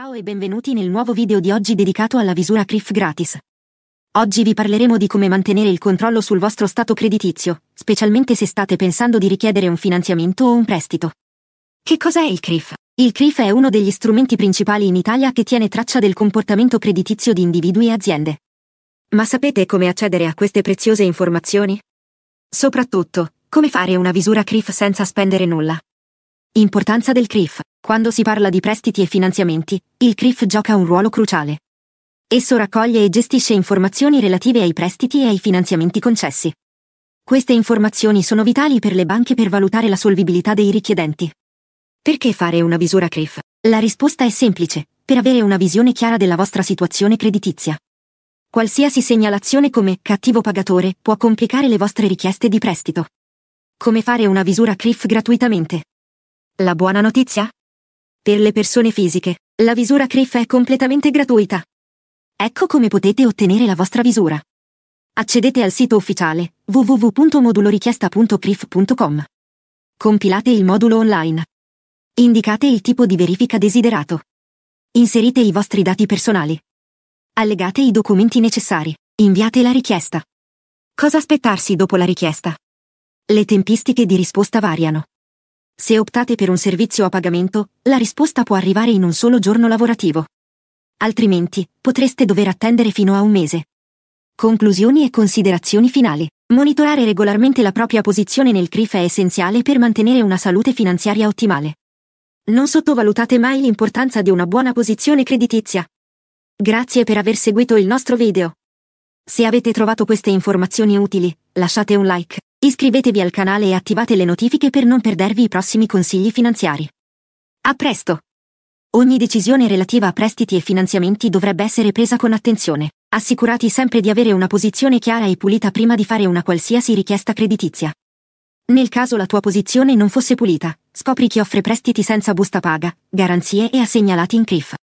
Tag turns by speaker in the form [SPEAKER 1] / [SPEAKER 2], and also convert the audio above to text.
[SPEAKER 1] Ciao e benvenuti nel nuovo video di oggi dedicato alla visura CRIF gratis. Oggi vi parleremo di come mantenere il controllo sul vostro stato creditizio, specialmente se state pensando di richiedere un finanziamento o un prestito. Che cos'è il CRIF? Il CRIF è uno degli strumenti principali in Italia che tiene traccia del comportamento creditizio di individui e aziende. Ma sapete come accedere a queste preziose informazioni? Soprattutto, come fare una visura CRIF senza spendere nulla? Importanza del CRIF. Quando si parla di prestiti e finanziamenti, il CRIF gioca un ruolo cruciale. Esso raccoglie e gestisce informazioni relative ai prestiti e ai finanziamenti concessi. Queste informazioni sono vitali per le banche per valutare la solvibilità dei richiedenti. Perché fare una visura CRIF? La risposta è semplice, per avere una visione chiara della vostra situazione creditizia. Qualsiasi segnalazione come cattivo pagatore può complicare le vostre richieste di prestito. Come fare una visura CRIF gratuitamente? La buona notizia? Per le persone fisiche, la visura CRIF è completamente gratuita. Ecco come potete ottenere la vostra visura. Accedete al sito ufficiale www.modulorichiesta.crif.com. Compilate il modulo online. Indicate il tipo di verifica desiderato. Inserite i vostri dati personali. Allegate i documenti necessari. Inviate la richiesta. Cosa aspettarsi dopo la richiesta? Le tempistiche di risposta variano. Se optate per un servizio a pagamento, la risposta può arrivare in un solo giorno lavorativo. Altrimenti, potreste dover attendere fino a un mese. Conclusioni e considerazioni finali. Monitorare regolarmente la propria posizione nel CRIF è essenziale per mantenere una salute finanziaria ottimale. Non sottovalutate mai l'importanza di una buona posizione creditizia. Grazie per aver seguito il nostro video. Se avete trovato queste informazioni utili, lasciate un like. Iscrivetevi al canale e attivate le notifiche per non perdervi i prossimi consigli finanziari. A presto! Ogni decisione relativa a prestiti e finanziamenti dovrebbe essere presa con attenzione, assicurati sempre di avere una posizione chiara e pulita prima di fare una qualsiasi richiesta creditizia. Nel caso la tua posizione non fosse pulita, scopri chi offre prestiti senza busta paga, garanzie e assegnalati in CRIF.